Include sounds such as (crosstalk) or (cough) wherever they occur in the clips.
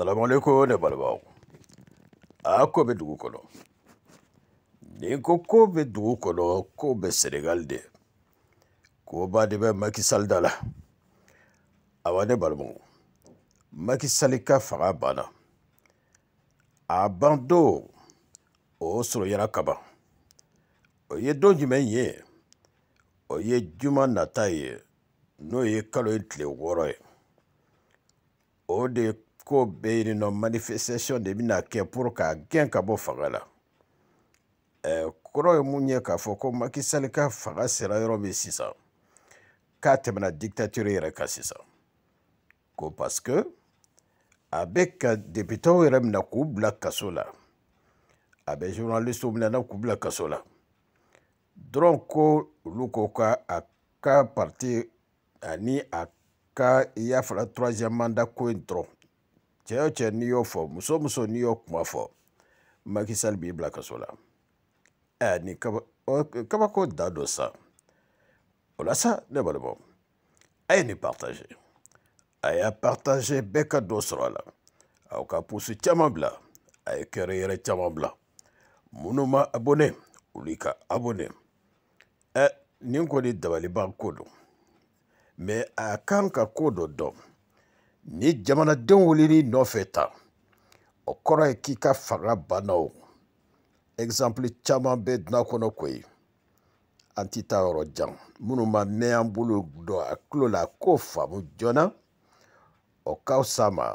salamu alaikum ne balibaw a ko bɛ dugu kɔnɔ ni ko ko bɛ dugu kɔnɔ ko bɛ senegali de koba de bɛ makisali da la awa ne balimaw makisali ka fanga banna a ban don o surunyana kaban o ye don jumɛn ye o ye juma nata ye n'o ye kalo ye tile wɔɔrɔ ye o de ko bɛ yen nɔ manifestation de bɛna kɛ pour k'a gɛn ka bɔ fanga la ɛɛ kɔrɔ ye mun ye k'a fɔ ko Macky Sall ka fanga sera yɔrɔ min sisan k'a tɛmɛna dictature yɛrɛ kan sisan ko parce que a bɛ ka députés yɛrɛ minɛ k'u bila kaso la a bɛ journalistes minɛ k'u bila kaso la dɔrɔn ko olu ko ka a ka parti ani a ka i y'a fɔra troisième mandat ko in dɔrɔn cɛ o cɛ n'i y'o fɔ muso muso n'i y'o kuma fɔ Macky Sall b'i bila kaso la ɛ eh, nin kaba kabako da dɔ sa o la sa ne balimaw a ye nin partage a y'a partage bɛɛ ka dɔ sɔrɔ a la aw ka pusu caman bila a ye kɛrɛ yɛrɛ caman bila minnu ma abonné olu ka abonné ɛ eh, nin kɔni dabaliban ko don mɛ a kan ka ko dɔ dɔn ni jamanadenw weleli nɔfɛ tan o kɔrɔ ye k'i ka fanga banna o ɛgizanpili caman bɛ dunan kɔnɔ koyi an ti taa yɔrɔ jan minnu ma mɛn an bolo dɔn a tulo la k'o faamu joona o ka fisa a ma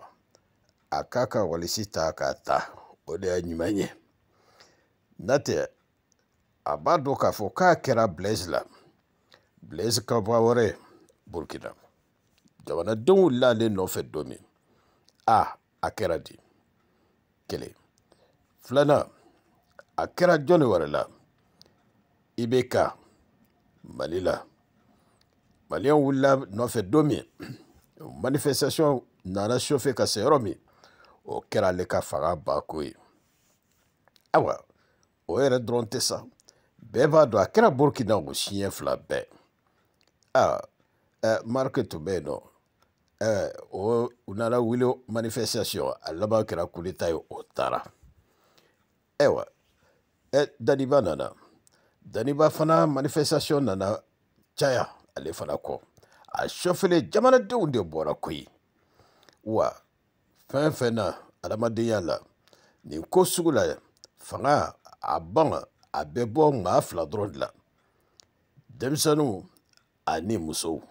a k'a ka walisi ta k'a ta o de y'a ɲuman ye n'o tɛ a b'a dɔn k'a fɔ k'a kɛra bilɛsi la bilɛsi ka bɔ wɛrɛ burukina. jamanadenw wulila ale nɔfɛ don min a a kɛra di kelen filanan a kɛra jɔnni wɛrɛ la i bɛ ka mali la maliyɛnw wulila nɔfɛ don min (clears throat) manifestation nana sofe ka se yɔrɔ min o kɛra ale ka fanga bako ye ayiwa o yɛrɛ dɔrɔn tɛ sa bɛɛ b'a dɔn a kɛra burukina o siɲɛ fila bɛɛ a marike tun bɛ yen nɔ eh, o u nana wuli manifestation a laban kɛra kuleta ye o taara ayiwa eh, daniba nana daniba fana manifestation nana caya ale fana kɔ a sɔfele jamanadenw de bɔra koyi wa fɛn fɛn na adamadenya la nin ko sugu la fanga a ban a bɛ bɔ maa fila dɔrɔn de la denmisɛnninw ani musow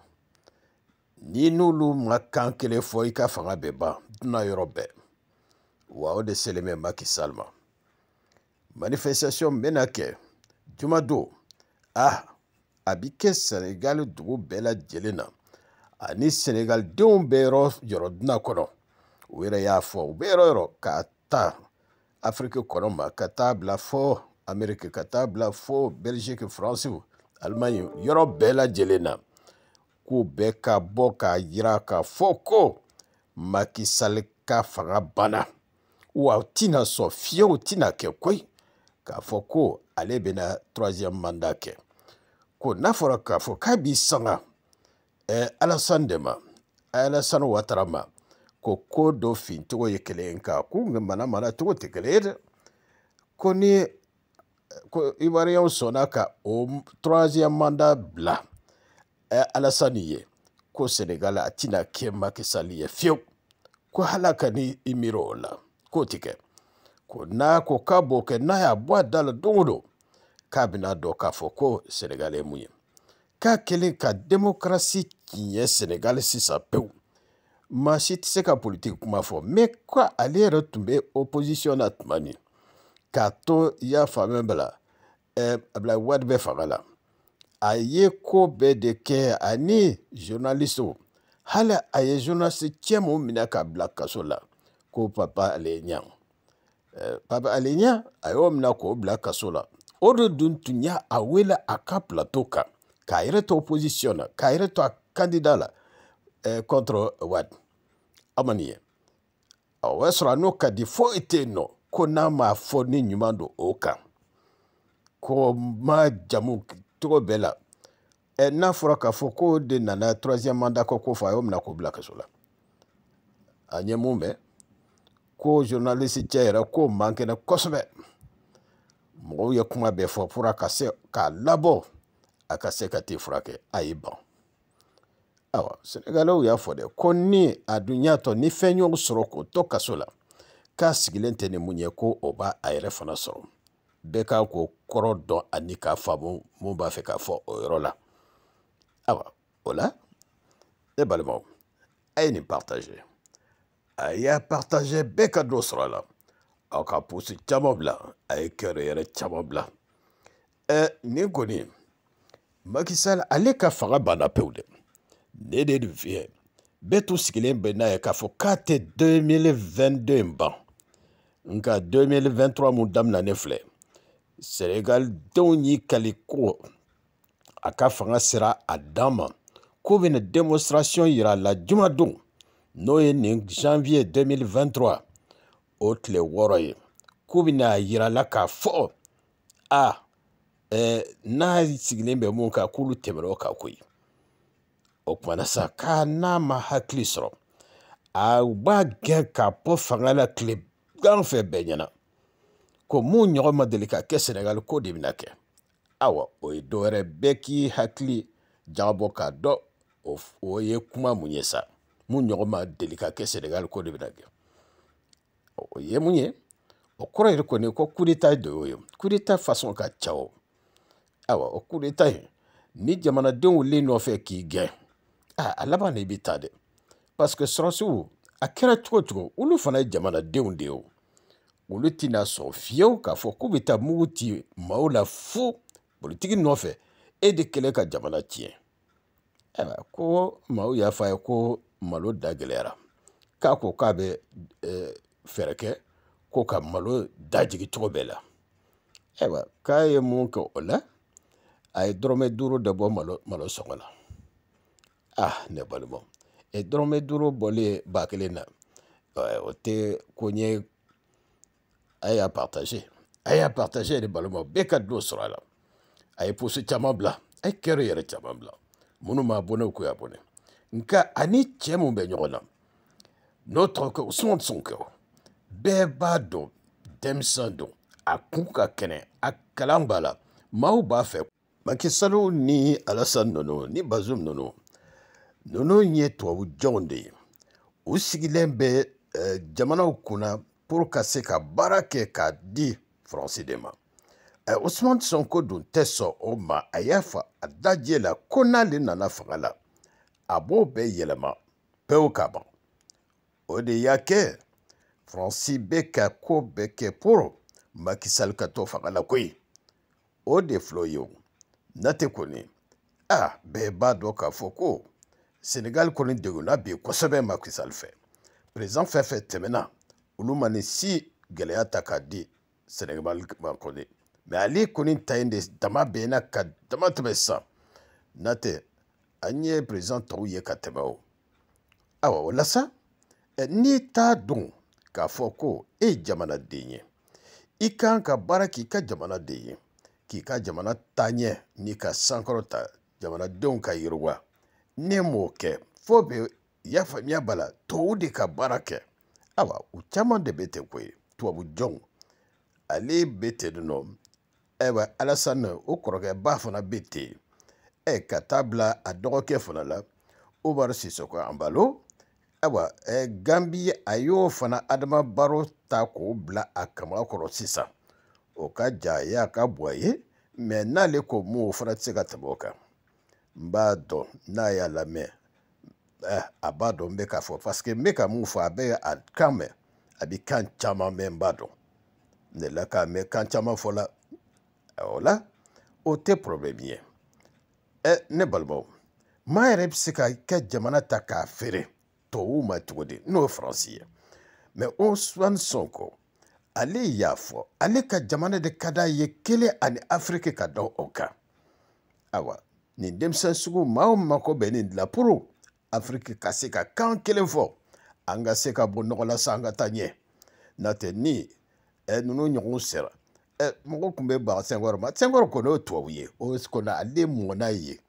n'i n'olu ma kan kelen fɔ i ka fanga bɛ ban dunan yɔrɔ bɛɛ wa o de selen bɛ maki sall ma manifestation min bɛna kɛ juma don ah a bi kɛ senegali dugu bɛɛ lajɛlen na ani senegalidenw bɛ yɔrɔ yɔrɔ dunan kɔnɔ u yɛrɛ y'a fɔ u bɛ yɔrɔ yɔrɔ k'a ta afiriki kɔnɔ ma ka taa bila fɔ ameriki ka taa bila fɔ belgiki faransi alimaɲi yɔrɔ bɛɛ lajɛlen na ko bɛɛ ka bɔ k'a yira k'a fɔ ko makisali ka fanga banna wa u tɛna sɔn fiyewu u tɛna kɛ koyi k'a fɔ ko ale bɛna troisième mandat kɛ ko n'a fɔra k'a fɔ k'a b'i sanga eh, alasan de ma alasan watara ma ko ko dɔ fincogo ye kelen ye nka k'u mana mana cogo tɛ kelen ye dɛ ko ni ko ivoiriyɛnw sɔnna ka o troisième mandat bila Eh, alasani ye ko senegal a tɛna kɛ makisali ye fiyewu ko hali a ka ni i miiri o la k'o ti kɛ ko n'a ko k'a b'o kɛ n'a y'a bɔ a da la don o don k'a bɛna dɔn k'a fɔ ko senegal ye mun ye k'a kɛlen ka demokarasi tiɲɛ senegal sisan pewu maa si tɛ se ka politiki kuma fɔ mɛ ko ale yɛrɛ tun bɛ opozisiyɔn na tuma min k'a to i y'a faamuya bɛ la ɛɛ eh, abdulayi wari bɛ fanga la. ye ko bɛɛ de kɛ ani zonalistiw hali a ye zonalisi cɛ mun minɛ k'a bila kaso la ko papa ale ɲa eh, papa ale ɲa a y'o minɛ k'o bila kaso la o de dun tun y'a a wele a ka plateau kan k'a yɛrɛ to opposition na k'a yɛrɛ to a candidat la eh, contre wad a ma nin ye o y'a sɔrɔ a n'o ka di foyi tɛ yen nɔ ko n'a m'a fɔ ni ɲuman don o kan ko ma jamu cogo bɛɛ la ɛ n'a fɔra k'a fɔ ko de nana troisième mandat kɔ ko fɔ a y'o minɛ k'o bila kaso la a ɲɛ mun bɛ ko journaliste cɛ yɛrɛ ko man kɛnɛ kosɛbɛ mɔgɔw ye kuma bɛɛ fɔ pour a ka se k'a labɔ a ka se ka t'i furakɛ a y'i ban awa senegalɛw y'a fɔ dɛ ko ni a dun y'a tɔ ni fɛn y'o sɔrɔ k'o to kaso la k'a sigilen tɛ ni mun ye ko o b'a a yɛrɛ fana sɔrɔ bɛɛ k'a k'o kɔrɔ dɔn ani k'a faamu mun b'a fɛ k'a fɔ o yɔrɔ la ayiwa o la ne balimaw a ye nin partage a y'a partage bɛɛ ka dɔ sɔrɔ a la aw ka posi caman bila a ye kɛrɛ yɛrɛ caman bila ɛ nin kɔni makisal ale ka fanga banna pewu dɛ ne de nin fiyɛ bɛɛ tun sigilen bɛ n'a ye k'a fɔ k'a tɛ 2022 in ban nka 2023 mun damina ne filɛ senegalidenw y'i kali ko a ka fanga sera a dan ma k'u bɛna demonstration yira a la juma don n'o ye nin janvier 2023 o tile wɔɔrɔ ye k'u bɛna yira a la k'a fɔ a eh, n'a sigilen bɛ mun kan k'olu tɛmɛna o kan koyi o kumana sa k'a n'a ma hakili sɔrɔ a b'a gɛn k'a bɔ fanga la tile gan fɛ bɛɛ ɲɛna ko mun ɲɔgɔn ma deli ka kɛ senegali ko de bɛna kɛ awa o ye dɔ wɛrɛ bɛɛ k'i hakili jagabɔ k'a dɔ o ye kuma mun ye sa mun ɲɔgɔn ma deli ka kɛ senegali ko de bɛna kɛ o ye mun ye o kɔrɔ yɛrɛ kɔni ko kudeta de y'o ye kudeta fasɔn ka ca o awa o kudeta in ni jamanadenw le nɔfɛ k'i gɛn a a laban na i bɛ taa dɛ parce que sɔrɔsiw a kɛra cogo cogo olu fana ye jamanadenw de ye o. olu tɛna sɔn fiyewu k'a fɔ k'u bɛ taa mugu ci maaw la fo politiki nɔfɛ e de kɛlɛ ka jamana tiɲɛ ayiwa e ko maaw y'a fɔ a ye ko malo da gɛlɛyara k'a ko k'a bɛ e, fɛɛrɛ kɛ ko ka malo da jigin cogo bɛɛ la ayiwa e k'a ye mun kɛ o la a ye dɔrɔmɛ duuru de bɔ malo malo sɔngɔ la ah ne balimaw e dɔrɔmɛ duuru bɔlen ba kelen na o tɛ ko ɲɛ a y'a partage a y'a partage de balimaw bɛɛ ka dɔ sɔrɔ a la a ye posi caman bila a ye kɛrɛ yɛrɛ caman bila minnu m'a bɔnɛ ko y'a bɔnɛ nka ani cɛ mun bɛ ɲɔgɔn na n'o tɔgɔ kɛ o sɔn sɔn kɛ o bɛɛ b'a dɔn denmisɛn don a kun ka kɛnɛ a kalan b'a la maaw b'a fɛ makisalo ni alasan nɔnɔ ni bazum nɔnɔ nɔnɔ ye tubabu jɔnw de ye u sigilen bɛ euh, jamanaw kunna pour ka se ka baara kɛ k'a di faransi de ma eh, usman sonko dun tɛ sɔn o ma a y'a fa a dajɛ la ko n'ale nana fanga la a b'o bɛɛ yɛlɛma pewu ka ban o de y'a kɛ faransi bɛ ka ko bɛɛ kɛ pour makisal ka to fanga la koyi o de filɛ ye o na tɛ kɔni a bɛɛ b'a dɔn k'a fɔ ko senegal kɔni degunna bi kosɛbɛ makisal fɛ président fɛn fɛn tɛmɛna olu ma nin si gɛlɛya ta k'a di sɛnɛgali ma kɔni mɛ ale kɔni ta in de dama bɛnna ka dama tɛmɛ sisan n'a tɛ an ye perezan tɔw ye ka tɛmɛ o awa o la sa n'i t'a dɔn k'a fɔ ko e ye jamanaden ye i kan ka baara k'i ka jamanaden ye k'i ka jamana ta ɲɛ n'i ka sankɔrɔta jamanadenw ka yiriwa ne m'o kɛ fo bɛ y'a faamuya b'a la tɔw de ka baara kɛ awa u caman de bɛ ten koyi tubabu jɔnw ale bɛ ten nɔ ayiwa alasani o ba fana bɛ ten ɛ ka taa bila a dɔgɔkɛ fana la umaru sisoko anbalo ayiwa ɛ ganbi a y'o fana adama baro ta k'o bila a kama kɔrɔ sisan o ka ja ye a ka bɔ a ye mɛ n'ale ko mun o fana tɛ se ka tɛmɛ o kan n b'a dɔn n'a y'a lamɛn a b'a dɔn n bɛ k'a fɔ parce que n bɛ ka mun fɔ a bɛ a kan mɛn a bɛ kan caman mɛn n b'a dɔn n delila k'a mɛn kan caman fɔ la eh, o ah la o tɛ problème ye ɛ ne balimaw maa yɛrɛ bɛ se ka ka jamana ta k'a feere tubabuw ma cogo di n'o ye faransi ye mɛ Ousmane Sonko ale y'a fɔ ale ka jamana de ka d'a ye kelen ani afiriki ka da o kan ayiwa nin denmisɛn sugu maa o mako bɛ nin dilan pour afiriki ka se ka kan kelen fɔ an ka se ka bɔ nɔgɔ la sa an ka taa ɲɛ n'o tɛ ni ɛ ninnu ɲɔgɔn sera ɛ mɔgɔ tun bɛ baga sɛnkɔrɔ ma sɛnkɔrɔ kɔni o ye tubabu ye o kɔni ale mɔna ye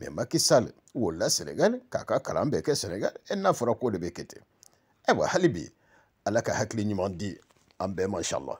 mɛ Macky Sall wolola Sénégal k'a ka kalan bɛɛ kɛ Sénégal ɛ n'a fɔra ko de bɛ kɛ ten ayiwa hali bi ala ka hakili ɲuman di an bɛɛ ma